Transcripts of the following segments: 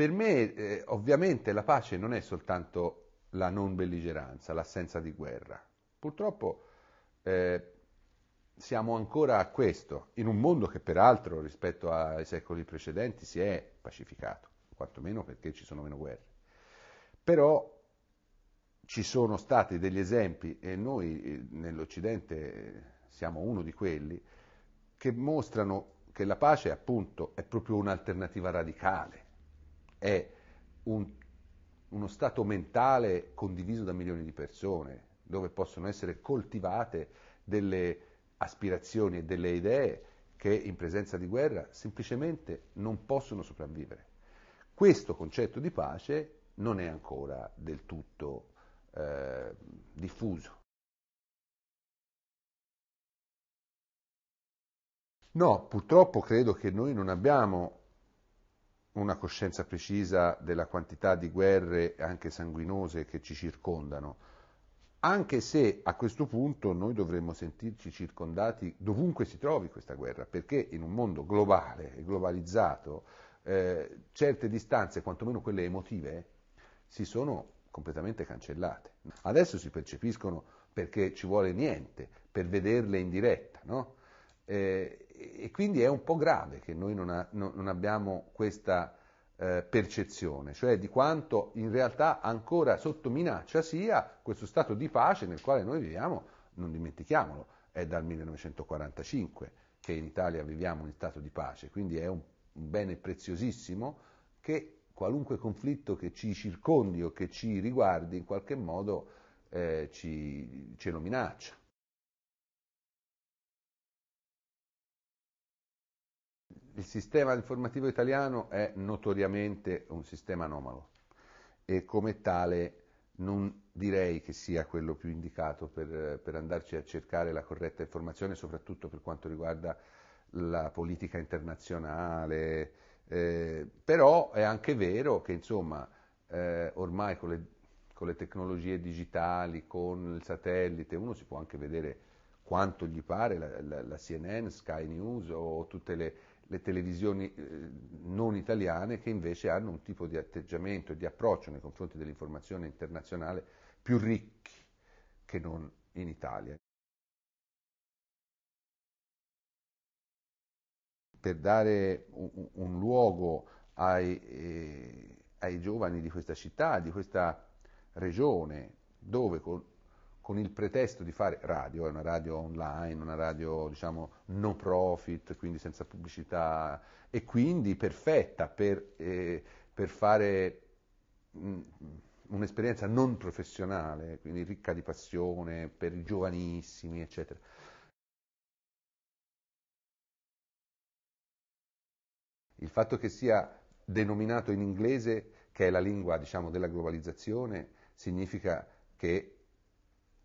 per me eh, ovviamente la pace non è soltanto la non belligeranza, l'assenza di guerra. Purtroppo eh, siamo ancora a questo, in un mondo che peraltro rispetto ai secoli precedenti si è pacificato, quantomeno perché ci sono meno guerre. Però ci sono stati degli esempi, e noi eh, nell'Occidente eh, siamo uno di quelli, che mostrano che la pace appunto è proprio un'alternativa radicale è un, uno stato mentale condiviso da milioni di persone, dove possono essere coltivate delle aspirazioni e delle idee che in presenza di guerra semplicemente non possono sopravvivere. Questo concetto di pace non è ancora del tutto eh, diffuso. No, purtroppo credo che noi non abbiamo una coscienza precisa della quantità di guerre anche sanguinose che ci circondano, anche se a questo punto noi dovremmo sentirci circondati dovunque si trovi questa guerra, perché in un mondo globale e globalizzato eh, certe distanze, quantomeno quelle emotive, si sono completamente cancellate. Adesso si percepiscono perché ci vuole niente per vederle in diretta, no? eh, e quindi è un po' grave che noi non, ha, non abbiamo questa eh, percezione, cioè di quanto in realtà ancora sotto minaccia sia questo stato di pace nel quale noi viviamo, non dimentichiamolo, è dal 1945 che in Italia viviamo in stato di pace, quindi è un, un bene preziosissimo che qualunque conflitto che ci circondi o che ci riguardi in qualche modo eh, ci, ce lo minaccia. Il sistema informativo italiano è notoriamente un sistema anomalo e come tale non direi che sia quello più indicato per, per, andarci a cercare la corretta informazione, soprattutto per quanto riguarda la politica internazionale. Eh, però è anche vero che insomma, eh, ormai con le, con le, tecnologie digitali, con il satellite, uno si può anche vedere quanto gli pare la, la, la CNN, Sky News o tutte le, le televisioni eh, non italiane che invece hanno un tipo di atteggiamento e di approccio nei confronti dell'informazione internazionale più ricchi che non in Italia. Per dare un, luogo ai, eh, ai giovani di questa città, di questa regione, dove con con il pretesto di fare radio, è una radio online, una radio diciamo no profit, quindi senza pubblicità e quindi perfetta per, eh, per fare mh, mm, un'esperienza non professionale, quindi ricca di passione per i giovanissimi, eccetera. Il fatto che sia denominato in inglese, che è la lingua diciamo, della globalizzazione, significa che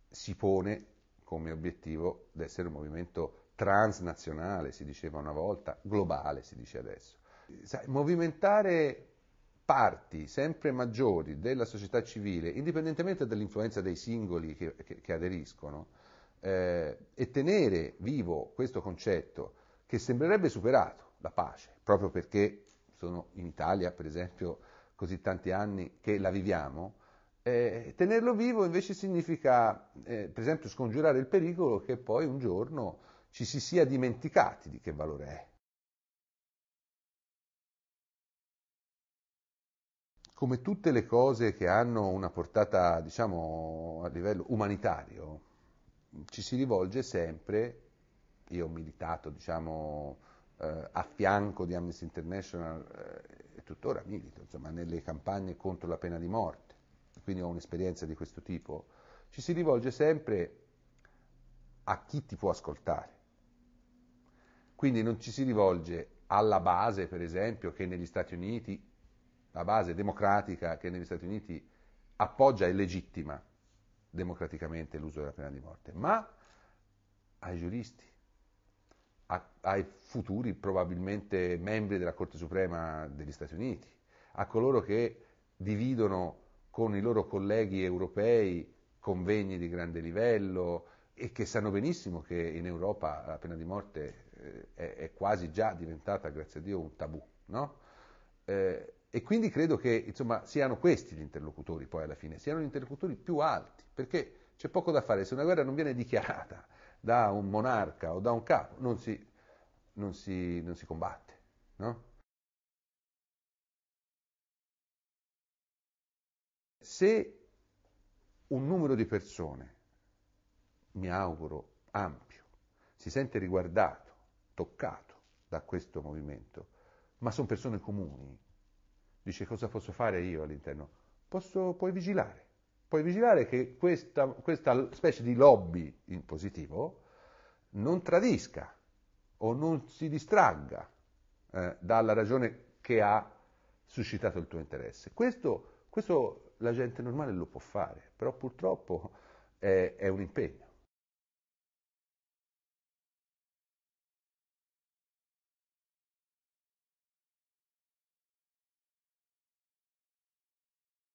si pone come obiettivo di essere un movimento transnazionale, si diceva una volta, globale, si dice adesso. Sai, movimentare parti sempre maggiori della società civile, indipendentemente dall'influenza dei singoli che, che, che aderiscono, eh, e tenere vivo questo concetto che sembrerebbe superato, la pace, proprio perché sono in Italia, per esempio, così tanti anni che la viviamo, eh, tenerlo vivo invece significa, eh, per esempio, scongiurare il pericolo che poi un giorno ci si sia dimenticati di che valore è. Come tutte le cose che hanno una portata, diciamo, a livello umanitario, ci si rivolge sempre, io ho militato, diciamo, eh, a fianco di Amnesty International eh, e tuttora milito, insomma, nelle campagne contro la pena di morte quindi ho un'esperienza di questo tipo, ci si rivolge sempre a chi ti può ascoltare. Quindi non ci si rivolge alla base, per esempio, che negli Stati Uniti, la base democratica che negli Stati Uniti appoggia e legittima democraticamente l'uso della pena di morte, ma ai giuristi, a, ai futuri probabilmente membri della Corte Suprema degli Stati Uniti, a coloro che dividono con i loro colleghi europei convegni di grande livello e che sanno benissimo che in Europa la pena di morte eh, è, è quasi già diventata, grazie a Dio, un tabù. No? Eh, e quindi credo che insomma, siano questi gli interlocutori, poi alla fine, siano gli interlocutori più alti, perché c'è poco da fare, se una guerra non viene dichiarata da un monarca o da un capo, non si, non si, non si combatte. No? se un numero di persone, mi auguro ampio, si sente riguardato, toccato da questo movimento, ma sono persone comuni, dice cosa posso fare io all'interno? Posso, puoi vigilare, puoi vigilare che questa, questa specie di lobby in positivo non tradisca o non si distragga eh, dalla ragione che ha suscitato il tuo interesse. Questo, questo la gente normale lo può fare, però purtroppo è, è un impegno.